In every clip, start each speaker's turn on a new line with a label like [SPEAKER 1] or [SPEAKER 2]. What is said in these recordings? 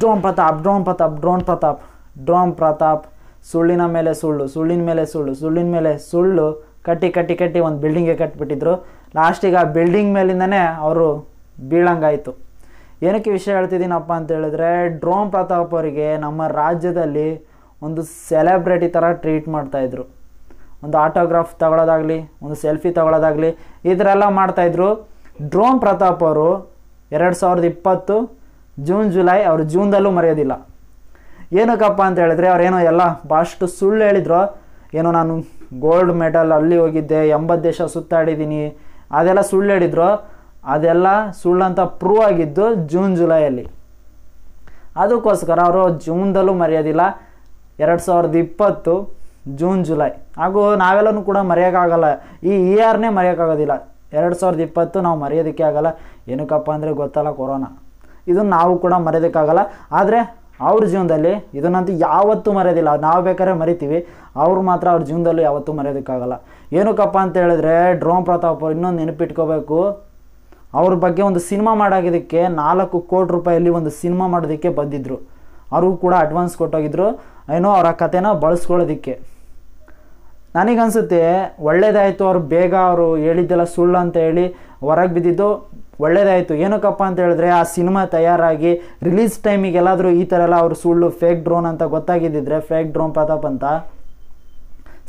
[SPEAKER 1] drone Pratap drone Pratap drone Pratap drone Pratap ಸುಳ್ಳಿನ ಮೇಲೆ ಸುಳ್ಳು ಸುಳ್ಳಿನ ಮೇಲೆ ಸುಳ್ಳು ಸುಳ್ಳಿನ ಮೇಲೆ ಸುಳ್ಳು ಕಟ್ಟಿ ಕಟ್ಟಿ ಕಟ್ಟಿ ಒಂದು ಬಿಲ್ಡಿಂಗೇ ಕಟ್ಟಿಬಿಟ್ಟಿದ್ರು ಲಾಸ್ಟಿಗೆ ಆ ಬಿಲ್ಡಿಂಗ್ ಮೇಲಿಂದನೇ ಅವರು ಬೀಳಂಗಾಯಿತು ಏನಕ್ಕೆ ವಿಷಯ ಹೇಳ್ತಿದ್ದೀನಪ್ಪ ಅಂತ ಹೇಳಿದ್ರೆ ಡ್ರೋನ್ ಪ್ರತಾಪ್ ಅವರಿಗೆ ನಮ್ಮ ರಾಜ್ಯದಲ್ಲಿ ಒಂದು ಸೆಲೆಬ್ರಿಟಿ ಥರ ಟ್ರೀಟ್ ಮಾಡ್ತಾಯಿದ್ರು ಒಂದು ಆಟೋಗ್ರಾಫ್ ತಗೊಳ್ಳೋದಾಗಲಿ ಒಂದು ಸೆಲ್ಫಿ ತಗೊಳ್ಳೋದಾಗಲಿ ಈ ಥರ ಎಲ್ಲ ಮಾಡ್ತಾಯಿದ್ರು ಡ್ರೋನ್ ಪ್ರತಾಪ್ ಅವರು ಎರಡು ಸಾವಿರದ ಇಪ್ಪತ್ತು ಜೂನ್ ಜುಲೈ ಅವರು ಜೂನ್ದಲ್ಲೂ ಮರೆಯೋದಿಲ್ಲ ಏನಕ್ಕಪ್ಪ ಅಂತ ಹೇಳಿದ್ರೆ ಅವರೇನೋ ಎಲ್ಲ ಭಾಳಷ್ಟು ಸುಳ್ಳು ಹೇಳಿದ್ರು ಏನೋ ನಾನು ಗೋಲ್ಡ್ ಮೆಡಲ್ ಅಲ್ಲಿ ಹೋಗಿದ್ದೆ ಎಂಬತ್ತು ದೇಶ ಸುತ್ತಾಡಿದ್ದೀನಿ ಅದೆಲ್ಲ ಸುಳ್ಳು ಹೇಳಿದ್ರು ಅದೆಲ್ಲ ಅಂತ ಪ್ರೂವ್ ಆಗಿದ್ದು ಜೂನ್ ಜುಲೈಯಲ್ಲಿ ಅದಕ್ಕೋಸ್ಕರ ಅವರು ಜೂನ್ದಲ್ಲೂ ಮರೆಯೋದಿಲ್ಲ ಎರಡು ಸಾವಿರದ ಇಪ್ಪತ್ತು ಜೂನ್ ಜುಲೈ ಹಾಗೂ ನಾವೆಲ್ಲನೂ ಕೂಡ ಮರೆಯೋಕ್ಕಾಗಲ್ಲ ಈ ಇಯರ್ನೇ ಮರೆಯೋಕ್ಕಾಗೋದಿಲ್ಲ ಎರಡು ಸಾವಿರದ ಇಪ್ಪತ್ತು ನಾವು ಮರೆಯೋದಕ್ಕೆ ಆಗಲ್ಲ ಏನಕ್ಕಪ್ಪ ಅಂದರೆ ಗೊತ್ತಲ್ಲ ಕೊರೋನಾ ಇದನ್ನು ನಾವು ಕೂಡ ಮರೆಯೋದಕ್ಕಾಗಲ್ಲ ಆದರೆ ಅವ್ರ ಜೀವನದಲ್ಲಿ ಇದನ್ನಂತೂ ಯಾವತ್ತೂ ಮರೆಯೋದಿಲ್ಲ ನಾವು ಬೇಕಾದ್ರೆ ಮರಿತೀವಿ ಅವ್ರು ಮಾತ್ರ ಅವ್ರ ಜೀವನದಲ್ಲಿ ಯಾವತ್ತೂ ಮರೆಯೋದಕ್ಕಾಗಲ್ಲ ಏನಕ್ಕಪ್ಪ ಅಂತ ಹೇಳಿದ್ರೆ ಡ್ರೋಮ್ ಪ್ರತಾಪ್ ಇನ್ನೊಂದು ನೆನಪಿಟ್ಕೋಬೇಕು ಅವ್ರ ಬಗ್ಗೆ ಒಂದು ಸಿನಿಮಾ ಮಾಡೋದಕ್ಕೆ ನಾಲ್ಕು ಕೋಟಿ ರೂಪಾಯಲ್ಲಿ ಒಂದು ಸಿನಿಮಾ ಮಾಡೋದಕ್ಕೆ ಬಂದಿದ್ದರು ಅವ್ರಿಗೂ ಕೂಡ ಅಡ್ವಾನ್ಸ್ ಕೊಟ್ಟೋಗಿದ್ರು ಏನೋ ಅವರ ಕಥೆನ ಬಳಸ್ಕೊಳ್ಳೋದಕ್ಕೆ ನನಗನ್ಸುತ್ತೆ ಒಳ್ಳೇದಾಯಿತು ಅವ್ರು ಬೇಗ ಅವರು ಹೇಳಿದ್ದೆಲ್ಲ ಸುಳ್ಳು ಅಂತ ಹೇಳಿ ಹೊರಗೆ ಬಿದ್ದಿದ್ದು ಒಳ್ಳೇದಾಯಿತು ಏನಕ್ಕಪ್ಪ ಅಂತ ಹೇಳಿದ್ರೆ ಆ ಸಿನಿಮಾ ತಯಾರಾಗಿ ರಿಲೀಸ್ ಟೈಮಿಗೆ ಎಲ್ಲಾದರೂ ಈ ಥರ ಎಲ್ಲ ಅವರು ಸುಳ್ಳು ಫೇಕ್ ಡ್ರೋನ್ ಅಂತ ಗೊತ್ತಾಗಿದ್ದಿದ್ರೆ ಫೇಕ್ ಡ್ರೋನ್ ಪ್ರತಾಪ್ ಅಂತ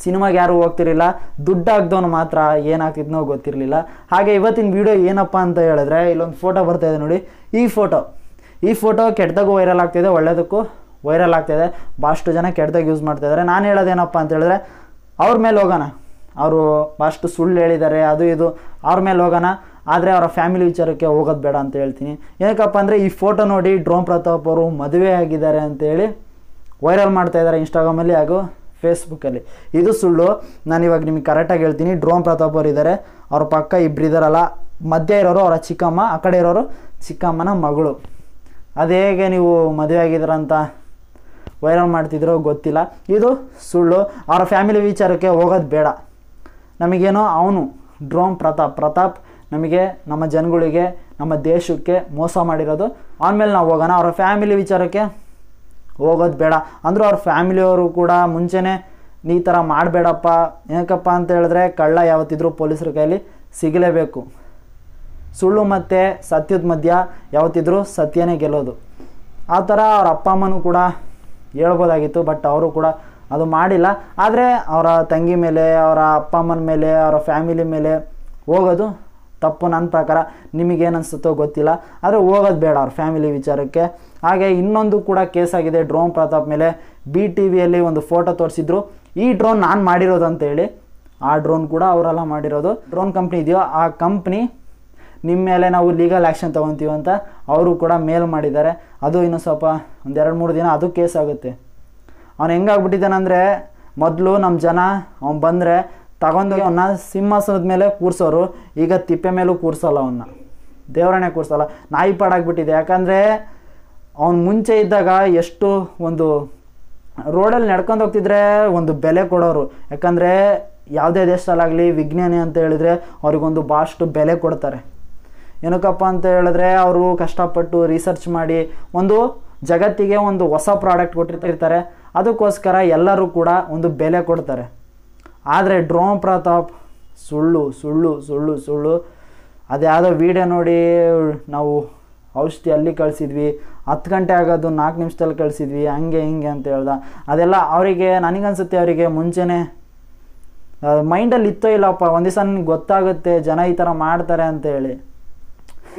[SPEAKER 1] ಸಿನಿಮಾಗೆ ಯಾರು ಹೋಗ್ತಿರಲಿಲ್ಲ ದುಡ್ಡು ಮಾತ್ರ ಏನಾಗ್ತಿದ್ನೋ ಗೊತ್ತಿರಲಿಲ್ಲ ಹಾಗೆ ಇವತ್ತಿನ ವಿಡಿಯೋ ಏನಪ್ಪ ಅಂತ ಹೇಳಿದ್ರೆ ಇಲ್ಲೊಂದು ಫೋಟೋ ಇದೆ ನೋಡಿ ಈ ಫೋಟೋ ಈ ಫೋಟೋ ಕೆಟ್ಟದಾಗೂ ವೈರಲ್ ಆಗ್ತಿದೆ ಒಳ್ಳೆಯದಕ್ಕೂ ವೈರಲ್ ಆಗ್ತಾಯಿದೆ ಭಾಳಷ್ಟು ಜನ ಕೆಟ್ಟದಾಗ ಯೂಸ್ ಮಾಡ್ತಾಯಿದ್ದಾರೆ ನಾನು ಹೇಳೋದೇನಪ್ಪ ಅಂತ ಹೇಳಿದ್ರೆ ಅವ್ರ ಮೇಲೆ ಹೋಗೋಣ ಅವರು ಅಷ್ಟು ಸುಳ್ಳು ಹೇಳಿದ್ದಾರೆ ಅದು ಇದು ಅವ್ರ ಮೇಲೆ ಹೋಗೋಣ ಆದರೆ ಅವರ ಫ್ಯಾಮಿಲಿ ವಿಚಾರಕ್ಕೆ ಹೋಗೋದು ಬೇಡ ಅಂತ ಹೇಳ್ತೀನಿ ಏನಕ್ಕಪ್ಪ ಅಂದರೆ ಈ ಫೋಟೋ ನೋಡಿ ಡ್ರೋನ್ ಪ್ರತಾಪ್ ಅವರು ಮದುವೆ ಆಗಿದ್ದಾರೆ ಅಂತೇಳಿ ವೈರಲ್ ಮಾಡ್ತಾ ಇದ್ದಾರೆ ಇನ್ಸ್ಟಾಗ್ರಾಮಲ್ಲಿ ಹಾಗೂ ಫೇಸ್ಬುಕ್ಕಲ್ಲಿ ಇದು ಸುಳ್ಳು ನಾನು ಇವಾಗ ನಿಮಗೆ ಕರೆಕ್ಟಾಗಿ ಹೇಳ್ತೀನಿ ಡ್ರೋನ್ ಪ್ರತಾಪ್ ಅವರು ಇದ್ದಾರೆ ಅವ್ರ ಪಕ್ಕ ಇಬ್ಬರು ಇದ್ದಾರಲ್ಲ ಮಧ್ಯೆ ಇರೋರು ಅವರ ಚಿಕ್ಕಮ್ಮ ಆ ಕಡೆ ಇರೋರು ಚಿಕ್ಕಮ್ಮನ ಮಗಳು ಅದು ಹೇಗೆ ನೀವು ಮದುವೆ ಆಗಿದ್ದೀರ ಅಂತ ವೈರಲ್ ಮಾಡ್ತಿದ್ರೋ ಗೊತ್ತಿಲ್ಲ ಇದು ಸುಳ್ಳು ಅವರ ಫ್ಯಾಮಿಲಿ ವಿಚಾರಕ್ಕೆ ಹೋಗೋದು ಬೇಡ ನಮಗೇನೋ ಅವನು ಡ್ರೋಮ್ ಪ್ರತಾಪ್ ಪ್ರತಾಪ್ ನಮಗೆ ನಮ್ಮ ಜನಗಳಿಗೆ ನಮ್ಮ ದೇಶಕ್ಕೆ ಮೋಸ ಮಾಡಿರೋದು ಆಮೇಲೆ ನಾವು ಹೋಗೋಣ ಅವರ ಫ್ಯಾಮಿಲಿ ವಿಚಾರಕ್ಕೆ ಹೋಗೋದು ಬೇಡ ಅಂದರೂ ಅವ್ರ ಫ್ಯಾಮಿಲಿಯವರು ಕೂಡ ಮುಂಚೆನೇ ಈ ಥರ ಮಾಡಬೇಡಪ್ಪ ಏನಕ್ಕಪ್ಪ ಅಂತ ಹೇಳಿದ್ರೆ ಕಳ್ಳ ಯಾವತ್ತಿದ್ರೂ ಪೊಲೀಸರ ಕೈಯಲ್ಲಿ ಸಿಗಲೇಬೇಕು ಸುಳ್ಳು ಮತ್ತು ಸತ್ಯದ ಮಧ್ಯ ಯಾವತ್ತಿದ್ರೂ ಸತ್ಯನೇ ಗೆಲ್ಲೋದು ಆ ಥರ ಅವ್ರ ಅಪ್ಪ ಅಮ್ಮನೂ ಕೂಡ ಹೇಳ್ಬೋದಾಗಿತ್ತು ಬಟ್ ಅವರು ಕೂಡ ಅದು ಮಾಡಿಲ್ಲ ಆದರೆ ಅವರ ತಂಗಿ ಮೇಲೆ ಅವರ ಅಪ್ಪ ಅಮ್ಮನ ಮೇಲೆ ಅವರ ಫ್ಯಾಮಿಲಿ ಮೇಲೆ ಹೋಗೋದು ತಪ್ಪು ನನ್ನ ಪ್ರಕಾರ ನಿಮಗೇನು ಅನಿಸುತ್ತೋ ಗೊತ್ತಿಲ್ಲ ಆದರೆ ಹೋಗೋದು ಬೇಡ ಅವ್ರ ಫ್ಯಾಮಿಲಿ ವಿಚಾರಕ್ಕೆ ಹಾಗೆ ಇನ್ನೊಂದು ಕೂಡ ಕೇಸಾಗಿದೆ ಡ್ರೋನ್ ಪ್ರತಾಪ್ ಮೇಲೆ ಬಿ ಟಿ ವಿಯಲ್ಲಿ ಒಂದು ಫೋಟೋ ತೋರಿಸಿದ್ರು ಈ ಡ್ರೋನ್ ನಾನು ಮಾಡಿರೋದು ಅಂತೇಳಿ ಆ ಡ್ರೋನ್ ಕೂಡ ಅವರೆಲ್ಲ ಮಾಡಿರೋದು ಡ್ರೋನ್ ಕಂಪ್ನಿ ಇದೆಯೋ ಆ ಕಂಪ್ನಿ ನಿಮ್ಮ ಮೇಲೆ ನಾವು ಲೀಗಲ್ ಆ್ಯಕ್ಷನ್ ತೊಗೊತೀವಿ ಅಂತ ಅವರು ಕೂಡ ಮೇಲ್ ಮಾಡಿದ್ದಾರೆ ಅದು ಇನ್ನೂ ಸ್ವಲ್ಪ ಒಂದು ಎರಡು ಮೂರು ದಿನ ಅದು ಕೇಸ್ ಆಗುತ್ತೆ ಅವ್ನು ಹೆಂಗಾಗ್ಬಿಟ್ಟಿದ್ದಾನಂದರೆ ಮೊದಲು ನಮ್ಮ ಜನ ಅವ್ನು ಬಂದರೆ ತಗೊಂಡೋಗಿ ಅವನ್ನ ಸಿಂಹಾಸನದ ಮೇಲೆ ಕೂರಿಸೋರು ಈಗ ತಿಪ್ಪೆ ಮೇಲೂ ಕೂರಿಸೋಲ್ಲ ಅವನ್ನ ದೇವರನ್ನೇ ಕೂರಿಸೋಲ್ಲ ನಾಯಿ ಪಾಡಾಗ್ಬಿಟ್ಟಿದೆ ಯಾಕಂದರೆ ಅವ್ನು ಮುಂಚೆ ಇದ್ದಾಗ ಎಷ್ಟು ಒಂದು ರೋಡಲ್ಲಿ ನಡ್ಕೊಂಡು ಹೋಗ್ತಿದ್ರೆ ಒಂದು ಬೆಲೆ ಕೊಡೋರು ಯಾಕಂದರೆ ಯಾವುದೇ ದೇಶದಲ್ಲಾಗಲಿ ವಿಜ್ಞಾನಿ ಅಂತ ಹೇಳಿದರೆ ಅವ್ರಿಗೊಂದು ಭಾಷ್ಟು ಬೆಲೆ ಕೊಡ್ತಾರೆ ಏನಕ್ಕಪ್ಪ ಅಂತ ಹೇಳಿದ್ರೆ ಅವರು ಕಷ್ಟಪಟ್ಟು ರಿಸರ್ಚ್ ಮಾಡಿ ಒಂದು ಜಗತ್ತಿಗೆ ಒಂದು ಹೊಸ ಪ್ರಾಡಕ್ಟ್ ಕೊಟ್ಟಿರ್ತಿರ್ತಾರೆ ಅದಕ್ಕೋಸ್ಕರ ಎಲ್ಲರೂ ಕೂಡ ಒಂದು ಬೆಲೆ ಕೊಡ್ತಾರೆ ಆದರೆ ಡ್ರೋನ್ ಪ್ರತಾಪ್ ಸುಳ್ಳು ಸುಳ್ಳು ಸುಳ್ಳು ಸುಳ್ಳು ಅದ್ಯಾವುದೋ ವಿಡಿಯೋ ನೋಡಿ ನಾವು ಔಷಧಿ ಅಲ್ಲಿ ಕಳಿಸಿದ್ವಿ ಹತ್ತು ಗಂಟೆ ಆಗೋದು ನಾಲ್ಕು ನಿಮಿಷದಲ್ಲಿ ಕಳಿಸಿದ್ವಿ ಹಂಗೆ ಹಿಂಗೆ ಅಂತ ಹೇಳ್ದ ಅದೆಲ್ಲ ಅವರಿಗೆ ನನಗನ್ಸುತ್ತೆ ಅವರಿಗೆ ಮುಂಚೆನೇ ಮೈಂಡಲ್ಲಿ ಇತ್ತೋ ಇಲ್ಲಪ್ಪ ಒಂದು ದಿವಸ ನನಗೆ ಗೊತ್ತಾಗುತ್ತೆ ಜನ ಈ ಥರ ಮಾಡ್ತಾರೆ ಅಂತೇಳಿ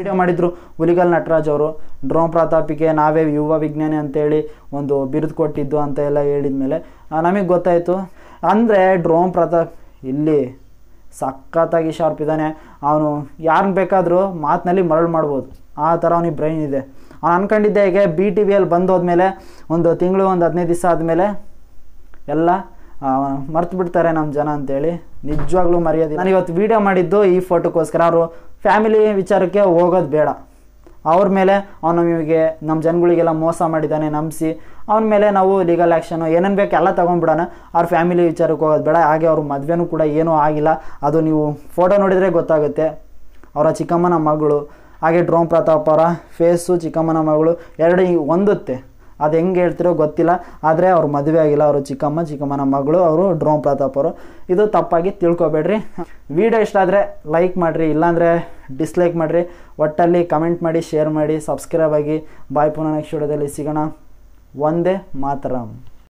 [SPEAKER 1] ವಿಡಿಯೋ ಮಾಡಿದ್ರು ಹುಲಿಗಲ್ ನಟರಾಜ್ ಅವರು ಡ್ರೋನ್ ಪ್ರತಾಪಿಗೆ ನಾವೇ ಯುವ ವಿಜ್ಞಾನಿ ಅಂತೇಳಿ ಒಂದು ಬಿರುದು ಕೊಟ್ಟಿದ್ದು ಅಂತ ಎಲ್ಲ ಹೇಳಿದ ಮೇಲೆ ನಮಗೆ ಗೊತ್ತಾಯಿತು ಅಂದರೆ ಡ್ರೋನ್ ಪ್ರತಾಪ್ ಇಲ್ಲಿ ಸಖತ್ತಾಗಿ ಶಾರ್ಪ್ ಇದ್ದಾನೆ ಅವನು ಯಾರನ್ನ ಬೇಕಾದರೂ ಮಾತಿನಲ್ಲಿ ಮರಳು ಮಾಡ್ಬೋದು ಆ ಥರ ಅವನಿಗೆ ಬ್ರೈನ್ ಇದೆ ಅವ್ನು ಅಂದ್ಕೊಂಡಿದ್ದೆ ಹೀಗೆ ಬಿ ಟಿ ವಿಯಲ್ಲಿ ಬಂದೋದ್ಮೇಲೆ ಒಂದು ತಿಂಗಳು ಒಂದು ಹದಿನೈದು ದಿವಸ ಆದಮೇಲೆ ಎಲ್ಲ ಮರ್ತು ಬಿಡ್ತಾರೆ ನಮ್ಮ ಜನ ಅಂತೇಳಿ ನಿಜವಾಗ್ಲೂ ಮರ್ಯಾದೆ ನಾನು ಇವತ್ತು ವೀಡಿಯೋ ಮಾಡಿದ್ದು ಈ ಫೋಟೋಕ್ಕೋಸ್ಕರ ಅವರು ಫ್ಯಾಮಿಲಿ ವಿಚಾರಕ್ಕೆ ಹೋಗೋದು ಬೇಡ ಅವ್ರ ಮೇಲೆ ಅವನು ನಮಗೆ ನಮ್ಮ ಜನಗಳಿಗೆಲ್ಲ ಮೋಸ ಮಾಡಿದ್ದಾನೆ ನಂಬಿಸಿ ಅವನ ಮೇಲೆ ನಾವು ಲೀಗಲ್ ಆ್ಯಕ್ಷನು ಏನೇನು ಬೇಕು ಎಲ್ಲ ತೊಗೊಂಡ್ಬಿಡೋಣ ಅವ್ರ ಫ್ಯಾಮಿಲಿ ವಿಚಾರಕ್ಕೆ ಹೋಗೋದು ಬೇಡ ಹಾಗೆ ಅವ್ರ ಮದುವೆನೂ ಕೂಡ ಏನೂ ಆಗಿಲ್ಲ ಅದು ನೀವು ಫೋಟೋ ನೋಡಿದರೆ ಗೊತ್ತಾಗುತ್ತೆ ಅವರ ಚಿಕ್ಕಮ್ಮನ ಮಗಳು ಹಾಗೆ ಡ್ರೋಮ್ ಪ್ರತಾಪ್ ಅವರ ಫೇಸು ಚಿಕ್ಕಮ್ಮನ ಮಗಳು ಎರಡು ಹೊಂದುತ್ತೆ ಅದು ಹೆಂಗೆ ಹೇಳ್ತಿರೋ ಗೊತ್ತಿಲ್ಲ ಆದರೆ ಅವರು ಮದುವೆ ಆಗಿಲ್ಲ ಅವರು ಚಿಕ್ಕಮ್ಮ ಚಿಕ್ಕಮ್ಮನ ಮಗಳು ಅವರು ಡ್ರೋಮ್ ಪ್ರತಾಪ್ ಅವರು ಇದು ತಪ್ಪಾಗಿ ತಿಳ್ಕೊಬೇಡ್ರಿ ವಿಡಿಯೋ ಇಷ್ಟ ಆದರೆ ಲೈಕ್ ಮಾಡಿರಿ ಇಲ್ಲಾಂದರೆ ಡಿಸ್ಲೈಕ್ ಮಾಡಿರಿ ಒಟ್ಟಲ್ಲಿ ಕಮೆಂಟ್ ಮಾಡಿ ಶೇರ್ ಮಾಡಿ ಸಬ್ಸ್ಕ್ರೈಬ್ ಆಗಿ ಬಾಯ್ ಪುನಃ ನೆಕ್ಸ್ಟ್ ವಿಡಿಯೋದಲ್ಲಿ ಸಿಗೋಣ ಒಂದೇ ಮಾತರಂ